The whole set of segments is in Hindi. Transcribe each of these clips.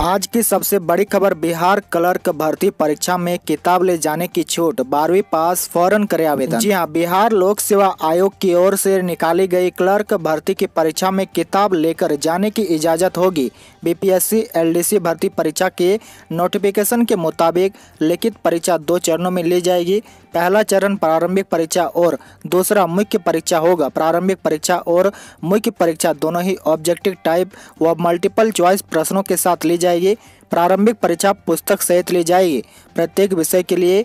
आज की सबसे बड़ी खबर बिहार क्लर्क भर्ती परीक्षा में किताब ले जाने की छूट बारहवीं पास फौरन करे आवेदन जी हाँ बिहार लोक सेवा आयोग की ओर से निकाली गई क्लर्क भर्ती की परीक्षा में किताब लेकर जाने की इजाजत होगी बीपीएससी एलडीसी भर्ती परीक्षा के नोटिफिकेशन के मुताबिक लिखित परीक्षा दो चरणों में ली जाएगी पहला चरण प्रारंभिक परीक्षा और दूसरा मुख्य परीक्षा होगा प्रारंभिक परीक्षा और मुख्य परीक्षा दोनों ही ऑब्जेक्टिव टाइप व मल्टीपल च्वाइस प्रश्नों के साथ ली जाएगी प्रारंभिक परीक्षा पुस्तक सहित ली जाएगी प्रत्येक विषय के लिए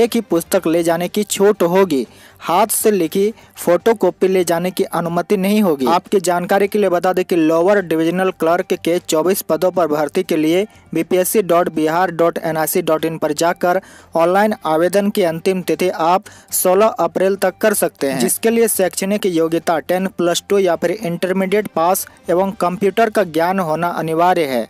एक ही पुस्तक ले जाने की छूट होगी हाथ से लिखी फोटोकॉपी ले जाने की अनुमति नहीं होगी आपकी जानकारी के लिए बता दें कि लोअर डिविजनल क्लर्क के 24 पदों पर भर्ती के लिए BPSC dot Bihar dot N I C dot in पर जाकर ऑनलाइन आवेदन की अंतिम तिथि आप 16 अप्रैल तक कर सकते हैं जिसके लिए शैक्षणिक योग्यता 10 प्लस टू या फिर इंटरमीडिएट पास एवं कंप्यूटर का ज्ञान होना अनिवार्य है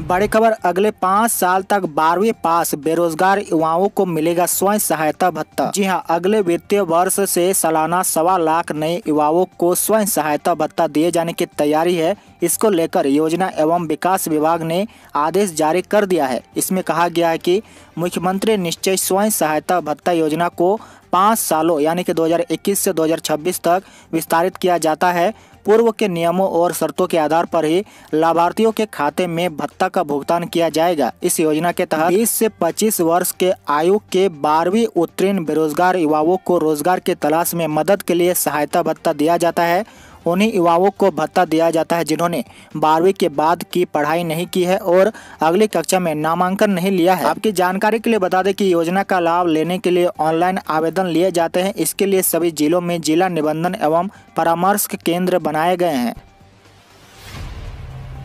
बड़ी खबर अगले पाँच साल तक बारहवीं पास बेरोजगार युवाओं को मिलेगा स्वयं सहायता भत्ता जी हां अगले वित्तीय वर्ष से सालाना सवा लाख नए युवाओं को स्वयं सहायता भत्ता दिए जाने की तैयारी है इसको लेकर योजना एवं विकास विभाग ने आदेश जारी कर दिया है इसमें कहा गया है कि मुख्यमंत्री निश्चय स्वयं सहायता भत्ता योजना को पाँच सालों यानी कि 2021 से 2026 तक विस्तारित किया जाता है पूर्व के नियमों और शर्तों के आधार पर ही लाभार्थियों के खाते में भत्ता का भुगतान किया जाएगा इस योजना के तहत बीस से पच्चीस वर्ष के आयु के बारहवीं उत्तीर्ण बेरोजगार युवाओं को रोजगार के तलाश में मदद के लिए सहायता भत्ता दिया जाता है उन्हीं युवाओं को भत्ता दिया जाता है जिन्होंने बारहवीं के बाद की पढ़ाई नहीं की है और अगली कक्षा में नामांकन नहीं लिया है आपकी जानकारी के लिए बता दें कि योजना का लाभ लेने के लिए ऑनलाइन आवेदन लिए जाते हैं इसके लिए सभी जिलों में जिला निबंधन एवं परामर्श केंद्र बनाए गए हैं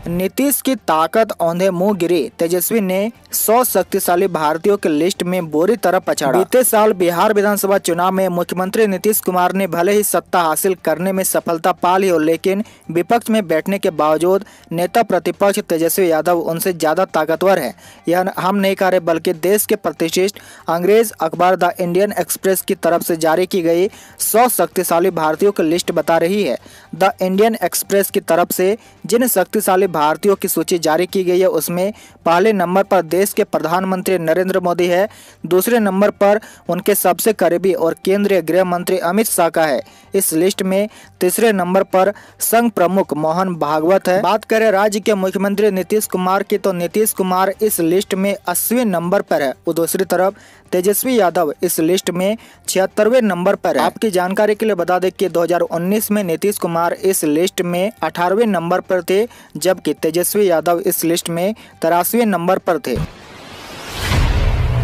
नीतीश की ताकत औंधे मुंह गिरी तेजस्वी ने 100 शक्तिशाली भारतीयों के लिस्ट में बुरी तरह पछाड़ा बीते साल बिहार विधानसभा चुनाव में मुख्यमंत्री नीतीश कुमार ने भले ही सत्ता हासिल करने में सफलता पा ली हो लेकिन विपक्ष में बैठने के बावजूद नेता प्रतिपक्ष तेजस्वी यादव उनसे ज्यादा ताकतवर है यह हम नहीं कह रहे बल्कि देश के प्रतिष्ठित अंग्रेज अखबार द इंडियन एक्सप्रेस की तरफ से जारी की गई सौ शक्तिशाली भारतीयों की लिस्ट बता रही है द इंडियन एक्सप्रेस की तरफ से जिन शक्तिशाली भारतीयों की सूची जारी की गई है उसमें पहले नंबर पर देश के प्रधानमंत्री नरेंद्र मोदी है दूसरे नंबर पर उनके सबसे करीबी और केंद्रीय गृह मंत्री अमित शाह का है इस लिस्ट में तीसरे नंबर पर संघ प्रमुख मोहन भागवत है बात करें राज्य के मुख्यमंत्री नीतीश कुमार की तो नीतीश कुमार इस लिस्ट में अस्सी नंबर पर है दूसरी तरफ तेजस्वी यादव इस लिस्ट में छिहत्तरवे नंबर पर है आपकी जानकारी के लिए बता दें कि 2019 में नीतीश कुमार इस लिस्ट में अठारहवें नंबर पर थे जबकि तेजस्वी यादव इस लिस्ट में तिरासीवें नंबर पर थे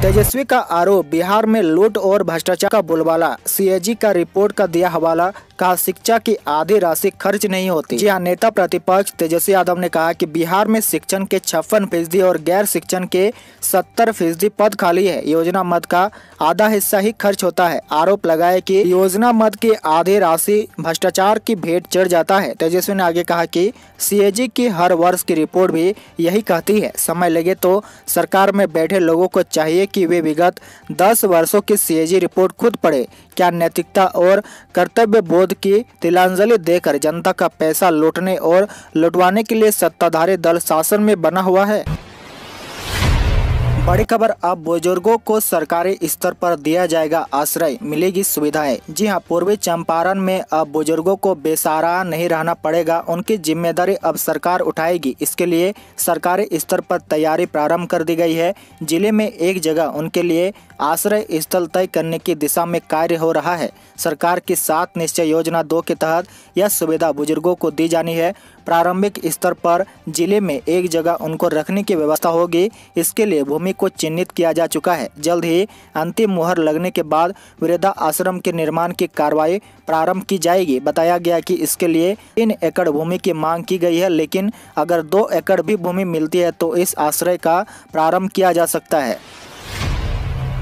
तेजस्वी का आरोप बिहार में लूट और भ्रष्टाचार का बोलबाला सीएजी का रिपोर्ट का दिया हवाला कहा शिक्षा की आधी राशि खर्च नहीं होती जी हाँ, नेता प्रतिपक्ष तेजस्वी यादव ने कहा कि बिहार में शिक्षण के छप्पन फीसदी और गैर शिक्षण के सत्तर फीसदी पद खाली है योजना मद का आधा हिस्सा ही खर्च होता है आरोप लगाए कि योजना मद की आधी राशि भ्रष्टाचार की भेंट चढ़ जाता है तेजस्वी ने आगे कहा कि सीएजी की हर वर्ष की रिपोर्ट भी यही कहती है समय लगे तो सरकार में बैठे लोगों को चाहिए कि वे विगत 10 वर्षों की सीएजी रिपोर्ट खुद पढ़े क्या नैतिकता और कर्तव्य बोध की तिलांजलि देकर जनता का पैसा लौटने और लुटवाने के लिए सत्ताधारी दल शासन में बना हुआ है बड़ी खबर अब बुजुर्गों को सरकारी स्तर पर दिया जाएगा आश्रय मिलेगी सुविधाएं जी हां पूर्वी चंपारण में अब बुजुर्गों को बेसारा नहीं रहना पड़ेगा उनकी जिम्मेदारी अब सरकार उठाएगी इसके लिए सरकारी स्तर पर तैयारी प्रारंभ कर दी गई है जिले में एक जगह उनके लिए आश्रय स्थल तय करने की दिशा में कार्य हो रहा है सरकार की सात निश्चय योजना दो के तहत यह सुविधा बुजुर्गों को दी जानी है प्रारंभिक स्तर पर जिले में एक जगह उनको रखने की व्यवस्था होगी इसके लिए भूमि को चिन्हित किया जा चुका है जल्द ही अंतिम मुहर लगने के बाद वृद्धा आश्रम के निर्माण की कार्रवाई प्रारंभ की जाएगी बताया गया कि इसके लिए तीन एकड़ भूमि की मांग की गई है लेकिन अगर दो एकड़ भी भूमि मिलती है तो इस आश्रय का प्रारंभ किया जा सकता है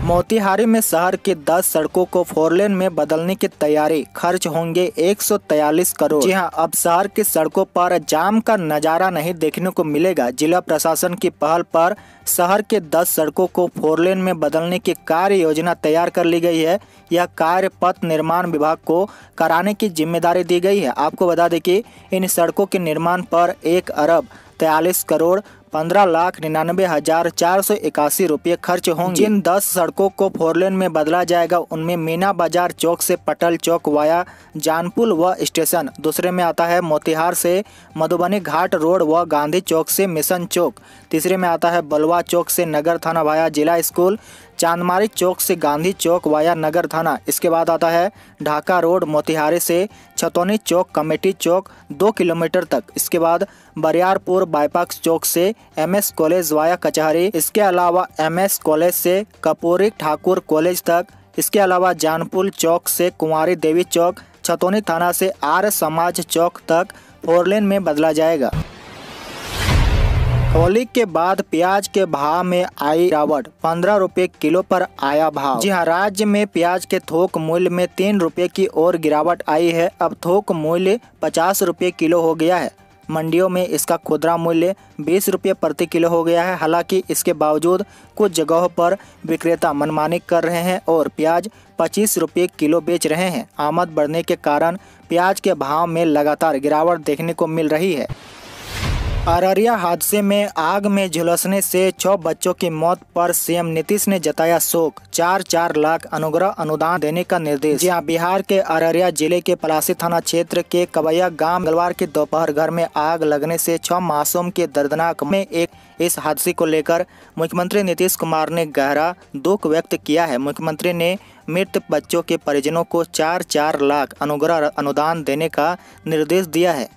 मोतिहारी में शहर की 10 सड़कों को फोरलेन में बदलने की तैयारी खर्च होंगे 143 करोड़ जी हां अब शहर की सड़कों पर जाम का नज़ारा नहीं देखने को मिलेगा जिला प्रशासन की पहल पर शहर के 10 सड़कों को फोरलेन में बदलने की कार्य योजना तैयार कर ली गई है यह कार्य पथ निर्माण विभाग को कराने की जिम्मेदारी दी गई है आपको बता दें की इन सड़कों के निर्माण पर एक अरब तयालीस करोड़ पंद्रह लाख निन्यानबे हजार चार सौ इक्यासी रूपए खर्च होंगे जिन दस सड़कों को फोरलेन में बदला जाएगा उनमें मीना बाजार चौक से पटल चौक वाया जानपुल व स्टेशन दूसरे में आता है मोतिहार से मधुबनी घाट रोड व गांधी चौक से मिशन चौक तीसरे में आता है बलवा चौक से नगर थाना वाया जिला स्कूल चांदमारी चौक से गांधी चौक वाया नगर थाना इसके बाद आता है ढाका रोड मोतिहारी से छतौनी चौक कमेटी चौक दो किलोमीटर तक इसके बाद बरियारपुर बाईपास चौक से एमएस कॉलेज वाया कचहरी इसके अलावा एमएस कॉलेज से कपूरी ठाकुर कॉलेज तक इसके अलावा जानपुल चौक से कुंवारी देवी चौक छतौनी थाना से आर्य समाज चौक तक फोरलेन में बदला जाएगा होली के बाद प्याज के भाव में आई गिरावट पंद्रह रूपए किलो पर आया भाव जी हाँ राज्य में प्याज के थोक मूल्य में तीन रूपए की ओर गिरावट आई है अब थोक मूल्य पचास रूपए किलो हो गया है मंडियों में इसका खुदरा मूल्य बीस रुपये प्रति किलो हो गया है हालांकि इसके बावजूद कुछ जगहों पर विक्रेता मनमानी कर रहे हैं और प्याज पच्चीस रुपये किलो बेच रहे हैं आमद बढ़ने के कारण प्याज के भाव में लगातार गिरावट देखने को मिल रही है अररिया हादसे में आग में झुलसने से छह बच्चों की मौत पर सीएम नीतीश ने जताया शोक चार चार लाख अनुग्रह अनुदान देने का निर्देश जी बिहार के अररिया जिले के पलासी थाना क्षेत्र के कवैया गांव गलवार के दोपहर घर में आग लगने से छह मासूम के दर्दनाक में एक इस हादसे को लेकर मुख्यमंत्री नीतीश कुमार ने गहरा दुख व्यक्त किया है मुख्यमंत्री ने मृत बच्चों के परिजनों को चार चार लाख अनुग्रह अनुदान देने का निर्देश दिया है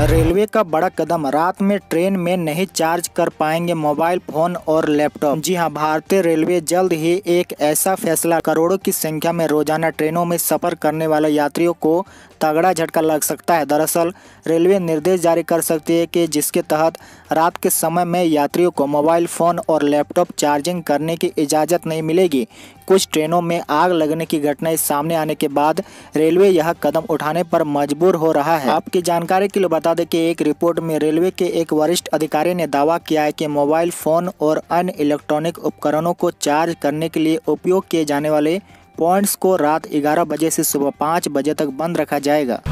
रेलवे का बड़ा कदम रात में ट्रेन में नहीं चार्ज कर पाएंगे मोबाइल फोन और लैपटॉप जी हां भारतीय रेलवे जल्द ही एक ऐसा फैसला करोड़ों की संख्या में रोजाना ट्रेनों में सफर करने वाले यात्रियों को तगड़ा झटका लग सकता है दरअसल रेलवे निर्देश जारी कर सकती है कि जिसके तहत रात के समय में यात्रियों को मोबाइल फ़ोन और लैपटॉप चार्जिंग करने की इजाज़त नहीं मिलेगी कुछ ट्रेनों में आग लगने की घटनाएं सामने आने के बाद रेलवे यह कदम उठाने पर मजबूर हो रहा है आपकी जानकारी के लिए बता दें कि एक रिपोर्ट में रेलवे के एक वरिष्ठ अधिकारी ने दावा किया है कि मोबाइल फोन और अन्य इलेक्ट्रॉनिक उपकरणों को चार्ज करने के लिए उपयोग किए जाने वाले पॉइंट्स को रात ग्यारह बजे से सुबह पाँच बजे तक बंद रखा जाएगा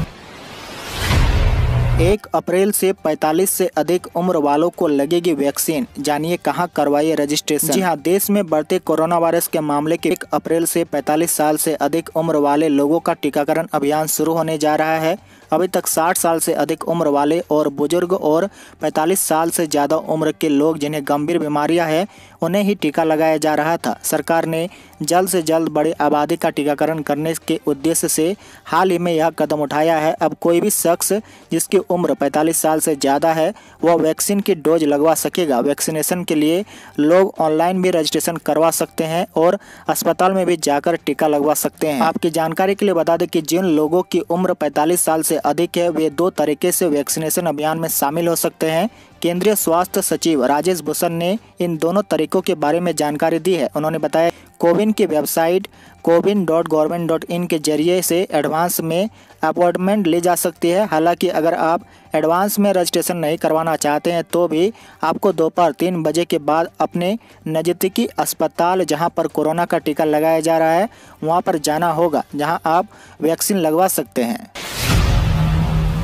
एक अप्रैल से 45 से अधिक उम्र वालों को लगेगी वैक्सीन जानिए कहां करवाइए रजिस्ट्रेशन जी हां देश में बढ़ते कोरोना वायरस के मामले के एक अप्रैल से 45 साल से अधिक उम्र वाले लोगों का टीकाकरण अभियान शुरू होने जा रहा है अभी तक 60 साल से अधिक उम्र वाले और बुजुर्ग और 45 साल से ज़्यादा उम्र के लोग जिन्हें गंभीर बीमारियां हैं उन्हें ही टीका लगाया जा रहा था सरकार ने जल्द से जल्द बड़ी आबादी का टीकाकरण करने के उद्देश्य से हाल ही में यह कदम उठाया है अब कोई भी शख्स जिसकी उम्र 45 साल से ज़्यादा है वह वैक्सीन की डोज लगवा सकेगा वैक्सीनेशन के लिए लोग ऑनलाइन भी रजिस्ट्रेशन करवा सकते हैं और अस्पताल में भी जाकर टीका लगवा सकते हैं आपकी जानकारी के लिए बता दें कि जिन लोगों की उम्र पैंतालीस साल से अधिक है वे दो तरीके से वैक्सीनेशन अभियान में शामिल हो सकते हैं केंद्रीय स्वास्थ्य सचिव राजेश भूषण ने इन दोनों तरीकों के बारे में जानकारी दी है उन्होंने बताया कोविन की website CoWIN dot government dot in के जरिए से एडवांस में अपॉइंटमेंट ली जा सकती है हालांकि अगर आप एडवांस में रजिस्ट्रेशन नहीं करवाना चाहते हैं तो भी आपको दोपहर तीन बजे के बाद अपने नज़दीकी अस्पताल जहां पर कोरोना का टीका लगाया जा रहा है वहां पर जाना होगा जहां आप वैक्सीन लगवा सकते हैं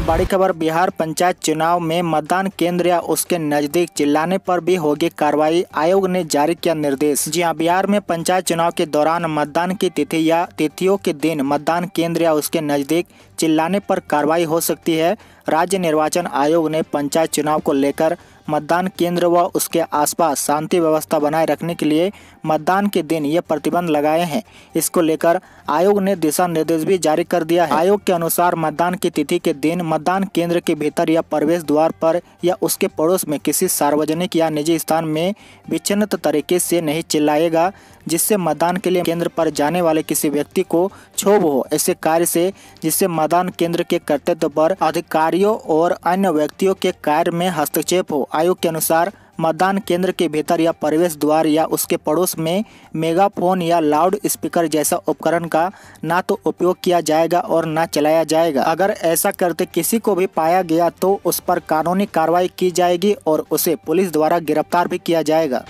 बड़ी खबर बिहार पंचायत चुनाव में मतदान केंद्र या उसके नजदीक चिल्लाने पर भी होगी कार्रवाई आयोग ने जारी किया निर्देश जी हाँ बिहार में पंचायत चुनाव के दौरान मतदान की तिथि या तिथियों के दिन मतदान केंद्र या उसके नजदीक चिल्लाने पर कार्रवाई हो सकती है राज्य निर्वाचन आयोग ने पंचायत चुनाव को लेकर मतदान केंद्र व उसके आसपास शांति व्यवस्था बनाए रखने के लिए मतदान के दिन ये प्रतिबंध लगाए हैं इसको लेकर आयोग ने दिशा निर्देश भी जारी कर दिया है आयोग के अनुसार मतदान की तिथि के दिन मतदान केंद्र के भीतर या प्रवेश द्वार पर या उसके पड़ोस में किसी सार्वजनिक या निजी स्थान में विच्छिन्न तरीके से नहीं चिल्लाएगा जिससे मतदान के लिए केंद्र पर जाने वाले किसी व्यक्ति को क्षोभ हो ऐसे कार्य से जिससे मतदान केंद्र के कर्तव्य पर अधिकारियों और अन्य व्यक्तियों के कार्य में हस्तक्षेप हो आयोग के अनुसार मतदान केंद्र के भीतर या प्रवेश द्वार या उसके पड़ोस में मेगाफोन या लाउड स्पीकर जैसा उपकरण का ना तो उपयोग किया जाएगा और ना चलाया जाएगा अगर ऐसा करते किसी को भी पाया गया तो उस पर कानूनी कार्रवाई की जाएगी और उसे पुलिस द्वारा गिरफ्तार भी किया जाएगा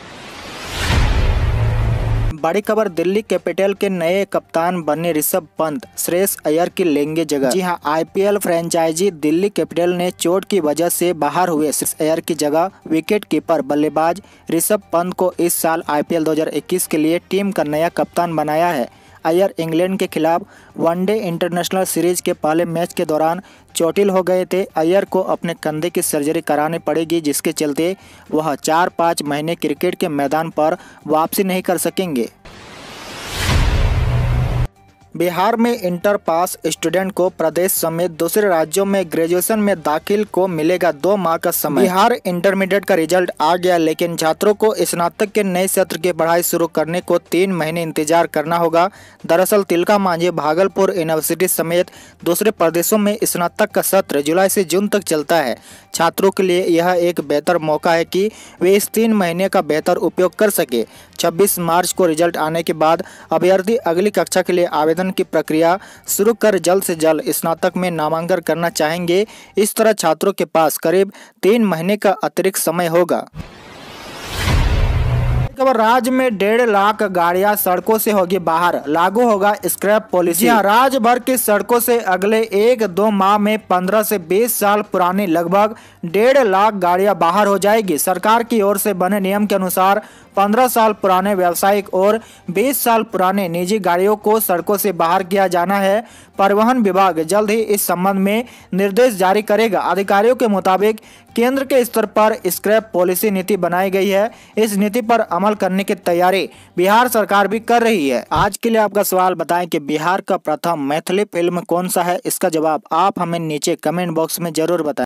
बड़ी खबर दिल्ली कैपिटल के नए कप्तान बने ऋषभ पंत श्रेष अयर की लेंगे जगह जी हां आईपीएल फ्रेंचाइजी दिल्ली कैपिटल ने चोट की वजह से बाहर हुए श्रेष अयर की जगह विकेट कीपर बल्लेबाज ऋषभ पंत को इस साल आईपीएल 2021 के लिए टीम का नया कप्तान बनाया है अयर इंग्लैंड के खिलाफ वनडे इंटरनेशनल सीरीज के पहले मैच के दौरान चोटिल हो गए थे अयर को अपने कंधे की सर्जरी करानी पड़ेगी जिसके चलते वह चार पाँच महीने क्रिकेट के मैदान पर वापसी नहीं कर सकेंगे बिहार में इंटर पास स्टूडेंट को प्रदेश समेत दूसरे राज्यों में ग्रेजुएशन में दाखिल को मिलेगा दो माह का समय बिहार इंटरमीडिएट का रिजल्ट आ गया लेकिन छात्रों को स्नातक के नए सत्र की पढ़ाई शुरू करने को तीन महीने इंतजार करना होगा दरअसल तिलका मांझे भागलपुर यूनिवर्सिटी समेत दूसरे प्रदेशों में स्नातक का सत्र जुलाई से जून तक चलता है छात्रों के लिए यह एक बेहतर मौका है कि वे इस तीन महीने का बेहतर उपयोग कर सके छब्बीस मार्च को रिजल्ट आने के बाद अभ्यर्थी अगली कक्षा के लिए आवेदन आवेदन की प्रक्रिया शुरू कर जल्द से जल्द स्नातक में नामांकन करना चाहेंगे इस तरह छात्रों के पास करीब तीन महीने का अतिरिक्त समय होगा राज्य में डेढ़ लाख गाड़ियां सड़कों से होगी बाहर लागू होगा स्क्रैप पॉलिसी राज्य भर की सड़कों से अगले एक दो माह में पंद्रह से बीस साल पुरानी लगभग डेढ़ लाख गाड़ियां बाहर हो जाएगी सरकार की ओर से बने नियम के अनुसार पंद्रह साल पुराने व्यावसायिक और बीस साल पुराने निजी गाड़ियों को सड़कों से बाहर किया जाना है परिवहन विभाग जल्द ही इस संबंध में निर्देश जारी करेगा अधिकारियों के मुताबिक केंद्र के स्तर पर स्क्रैप पॉलिसी नीति बनाई गई है इस नीति पर अमल करने की तैयारी बिहार सरकार भी कर रही है आज के लिए आपका सवाल बताएं कि बिहार का प्रथम मैथिली फिल्म कौन सा है इसका जवाब आप हमें नीचे कमेंट बॉक्स में जरूर बताएं